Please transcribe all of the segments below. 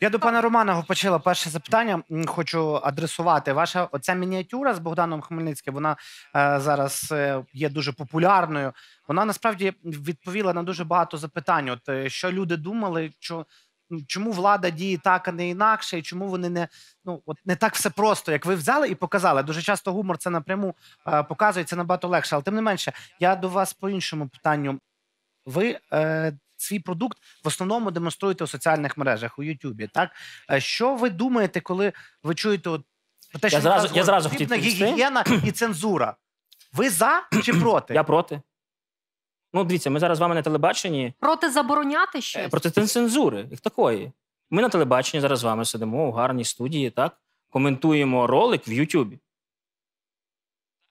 Я до пана Романа почала перше запитання. Хочу адресувати. Ваша оця мініатюра з Богданом Хмельницьким. Вона е, зараз е, є дуже популярною. Вона насправді відповіла на дуже багато запитань. От е, що люди думали, що чому влада діє так, а не інакше, і чому вони не ну от не так все просто, як ви взяли і показали. Дуже часто гумор це напряму е, показується набагато легше, але тим не менше, я до вас по іншому питанню. Ви е, свій продукт в основному демонструєте у соціальних мережах у Ютубі. Так е, що ви думаєте, коли ви чуєте от те, що зразу, я зразу хотів гігієна і цензура? Ви за чи проти? Я проти. Ну, дивіться, ми зараз з вами на телебаченні. Проти забороняти щось? Е, проти цензури, як такої. Ми на телебаченні зараз з вами сидимо у гарній студії, так коментуємо ролик в Ютубі.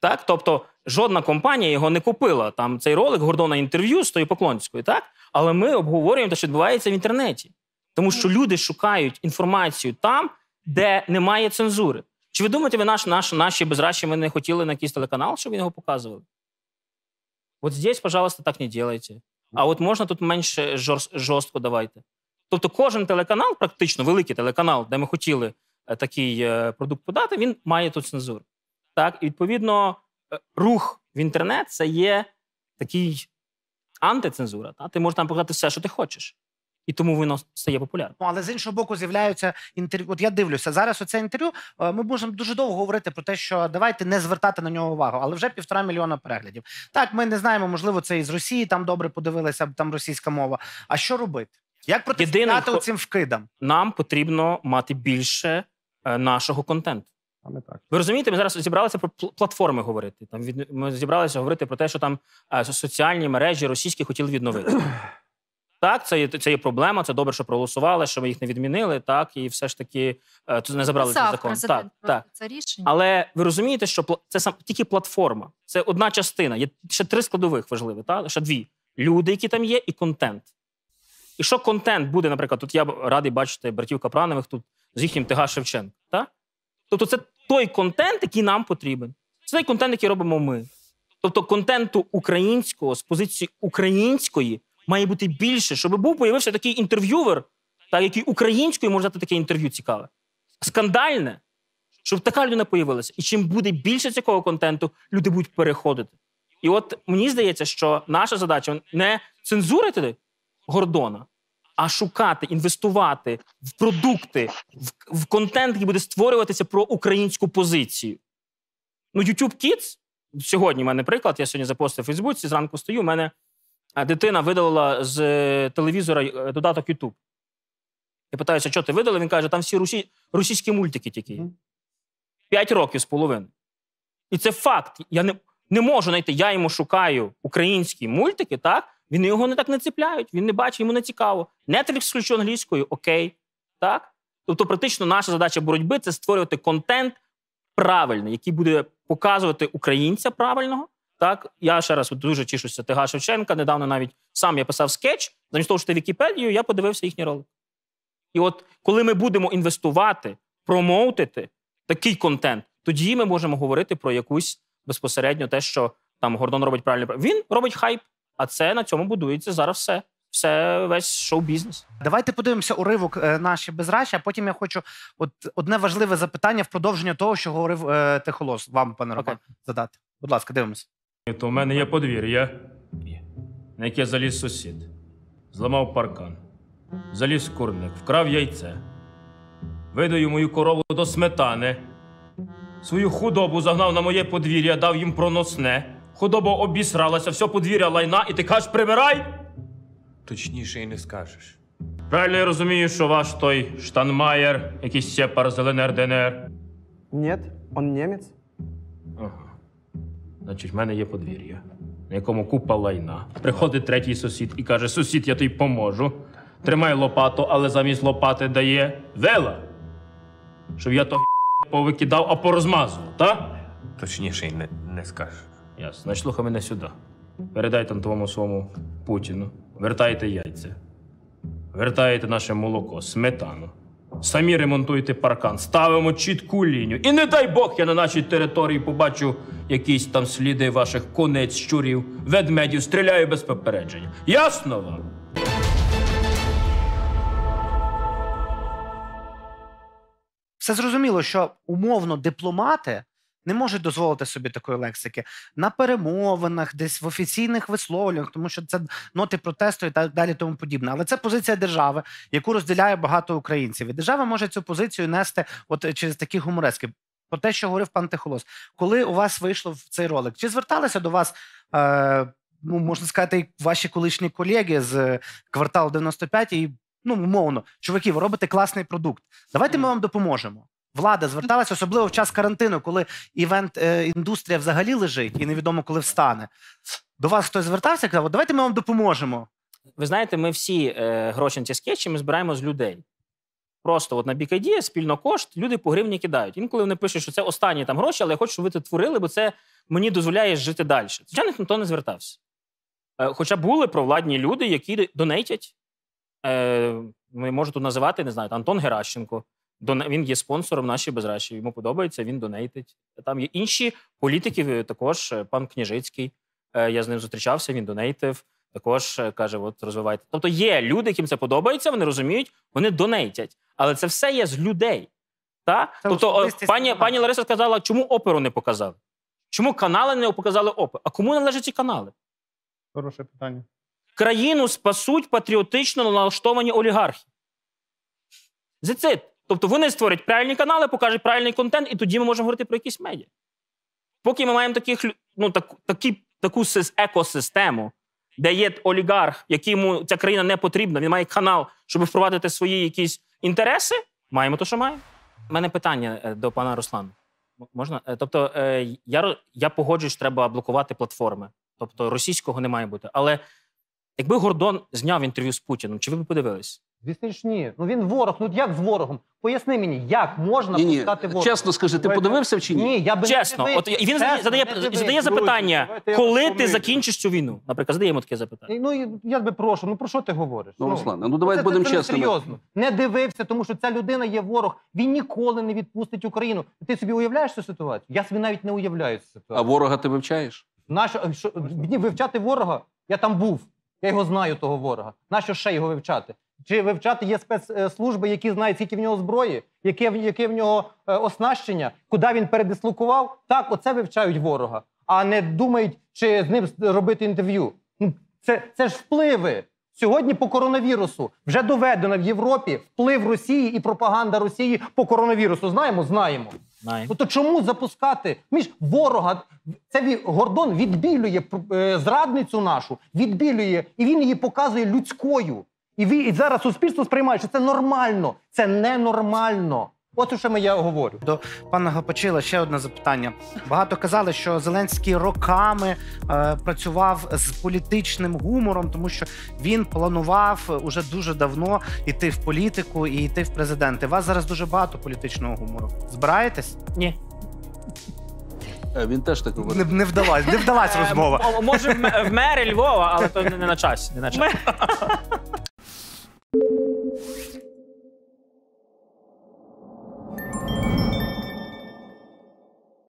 Так, тобто жодна компанія його не купила. Там цей ролик Гордона інтерв'ю з тою Поклонською, так але ми обговорюємо те, що відбувається в інтернеті, тому що люди шукають інформацію там, де немає цензури. Чи ви думаєте, ви наш, наш наші безращі ми не хотіли на якийсь телеканал, щоб він його показували? От здесь, пожалуйста, так не делайте. А от можна тут менше жорстко давайте. Тобто, кожен телеканал, практично великий телеканал, де ми хотіли е, такий е, продукт подати, він має тут цензуру. Так, і відповідно, е, рух в інтернет це є такий антицензура. Та? Ти можеш там показати все, що ти хочеш. І тому воно стає популярним. Ну, але з іншого боку, з'являються інтерв'ю. От я дивлюся зараз. Оце інтерв'ю е, ми можемо дуже довго говорити про те, що давайте не звертати на нього увагу, але вже півтора мільйона переглядів. Так, ми не знаємо, можливо, це із Росії там добре подивилися, там російська мова. А що робити? Як протистояти Єдиний, цим вкидам? Нам потрібно мати більше е, нашого контенту. Саме так. Ви розумієте, ми зараз зібралися про платформи говорити. Там від ми зібралися говорити про те, що там е, соціальні мережі російські хотіли відновити. Так, це є це є проблема. Це добре, що проголосували, що ми їх не відмінили. Так і все ж таки це не забрали цей закон. Так, так. це рішення. Але ви розумієте, що це сам тільки платформа, це одна частина. Є ще три складових важливі, так? ще дві люди, які там є, і контент. І що контент буде, наприклад, тут я радий бачити братів Капранових тут з їхнім Тега Шевченко. Так? Тобто, це той контент, який нам потрібен. Це той контент, який робимо ми. Тобто контенту українського з позиції української має бути більше, щоб був появився такий інтерв'ювер, та який українською може дати таке інтерв'ю цікаве. Скандальне, щоб така людина появилася. І чим буде більше цього контенту, люди будуть переходити. І от мені здається, що наша задача не цензурити Гордона, а шукати, інвестувати в продукти, в, в контент, який буде створюватися про українську позицію. Ну, YouTube Kids, сьогодні в мене приклад, я сьогодні запостив в Фейсбуці, зранку стою, в мене дитина видалила з телевізора е, додаток YouTube. Я питаюся, що ти видали? Він каже, там всі русі... російські мультики тільки. П'ять років з половиною. І це факт. Я не не можу знайти. Я йому шукаю українські мультики, так? Він його не так не цепляють, він не бачить, йому не цікаво. Netflix включу англійською, окей. Так? Тобто, практично наша задача боротьби це створювати контент правильний, який буде показувати українця правильного. Так, я ще раз дуже тішуся. Тига Шевченка. Недавно навіть сам я писав скетч, замість того, що ти Вікіпедію, я подивився їхній ролик. І от коли ми будемо інвестувати, промоутити такий контент, тоді ми можемо говорити про якусь безпосередньо те, що там Гордон робить правильно. Він робить хайп. А це на цьому будується зараз все. Все весь шоу-бізнес. Давайте подивимося уривок е, наші безрачі. а Потім я хочу, от одне важливе запитання в продовження того, що говорив е, Тихолос, вам, пане Роман, задати. Будь ласка, дивимося. То в мене є подвір'я, на яке заліз сусід, зламав паркан, заліз курник, вкрав яйце, видаю мою корову до сметани, свою худобу загнав на моє подвір'я, дав їм проносне. Худоба обісралася, все подвір'я лайна, і ти кажеш, прибирай. Точніше і не скажеш. Правильно я розумію, що ваш той Штанмаєр, якийсь сепар з ЛНР, Ні, он німець. Ага. Значить, в мене є подвір'я, на якому купа лайна. Приходить третій сусід і каже: Сусід, я тобі поможу. Тримай лопату, але замість лопати дає вела. Щоб я то повикидав, а порозмазував, так? Точніше і не, не скажеш. Ясно. Значить, слухай мене сюди. Передай там твоєму своєму Путіну. Вертайте яйця. Вертайте наше молоко, сметану. Самі ремонтуйте паркан, ставимо чітку лінію. І не дай Бог, я на нашій території побачу якісь там сліди ваших конець, щурів, ведмедів, стріляю без попередження. Ясно вам? Все зрозуміло, що умовно дипломати не можуть дозволити собі такої лексики на перемовинах, десь в офіційних висловлюваннях, тому що це ноти протесту і так далі, тому подібне. Але це позиція держави, яку розділяє багато українців. І держава може цю позицію нести, от через такі гуморески. Про те, що говорив пан Тихолос, коли у вас вийшло в цей ролик, чи зверталися до вас? Е, Ну, можна сказати, ваші колишні колеги з е, кварталу 95 і ну умовно, чуваки, ви робите класний продукт. Давайте ми вам допоможемо. Влада зверталася, особливо в час карантину, коли івент е, індустрія взагалі лежить і невідомо коли встане. До вас хтось звертався і казав, давайте ми вам допоможемо. Ви знаєте, ми всі е, гроші скетчі ми збираємо з людей. Просто от на бікайдія спільно кошт, люди по гривні кидають. Інколи вони пишуть, що це останні там гроші, але я хочу, щоб ви це творили, бо це мені дозволяє жити далі. Звичайно, ніхто не звертався. Е, хоча були провладні люди, які донейтять. Е, ми можуть тут називати, не знаю, Антон Геращенко він є спонсором нашої безраші. Йому подобається, він донейтить. Там є інші політики. Е, також е, пан Княжицький. Е, я з ним зустрічався, він донейтив. Також каже, от розвивайте. Тобто є люди, яким це подобається, вони розуміють, вони донейтять. Але це все є з людей. Та? тобто, пані пані Лариса сказала, чому оперу не показали? Чому канали не показали оперу? А кому належать ці канали? Хороше питання. Країну спасуть патріотично налаштовані олігархи. Зецит. Тобто вони створять правильні канали, покажуть правильний контент, і тоді ми можемо говорити про якісь медіа. Поки ми маємо таких, ну, так, такі, таку екосистему, де є олігарх, якому ця країна не потрібна, він має канал, щоб впровадити свої якісь інтереси, маємо те, що маємо. У мене питання е, до пана Руслана. Можна? Е, тобто, е, я я погоджуюсь, треба блокувати платформи. Тобто російського не має бути. Але якби Гордон зняв інтерв'ю з Путіним, чи ви б подивились? Звісно ж, ні. Ну він ворог. Ну як з ворогом? Поясни мені, як можна ні, пускати ворога? Чесно скажи, ти подивився чи ні? Ні, я би чесно. Не от і він чесно, задає не задає запитання, Друзі, коли ти закінчиш цю війну? Наприклад, задаємо таке запитання. Ну я би прошу. Ну про що ти говориш? Ну, ну Руслан, ну давай будемо це, чесними. серйозно. Не дивився, тому що ця людина є ворог. Він ніколи не відпустить Україну. Ти собі уявляєш цю ситуацію? Я собі навіть не уявляю цю ситуацію. А ворога ти вивчаєш? Нащо що, ні? вивчати ворога? Я там був. Я його знаю, того ворога. Нащо ще його вивчати? Чи вивчати є спецслужби, е, які знають, скільки в нього зброї, яке яке в нього е, оснащення, куди він передислокував? Так, оце вивчають ворога, а не думають, чи з ним робити інтерв'ю. Це, Це ж впливи. Сьогодні по коронавірусу вже доведено в Європі вплив Росії і пропаганда Росії по коронавірусу. Знаємо, знаємо. Знаємо. То чому запускати між ворога? Це Гордон відбілює е, зрадницю нашу, відбілює і він її показує людською. І ви і зараз суспільство сприймає, що це нормально, це ненормально. От у що ми я говорю. До пана Гапочила ще одне запитання. Багато казали, що Зеленський роками е, працював з політичним гумором, тому що він планував уже дуже давно йти в політику і йти в президенти. У Вас зараз дуже багато політичного гумору. Збираєтесь? Ні. Е, він теж так говорив. Не, не вдалась, не вдалась е, розмова. Може, в мери Львова, але то не на часі. Не на часі.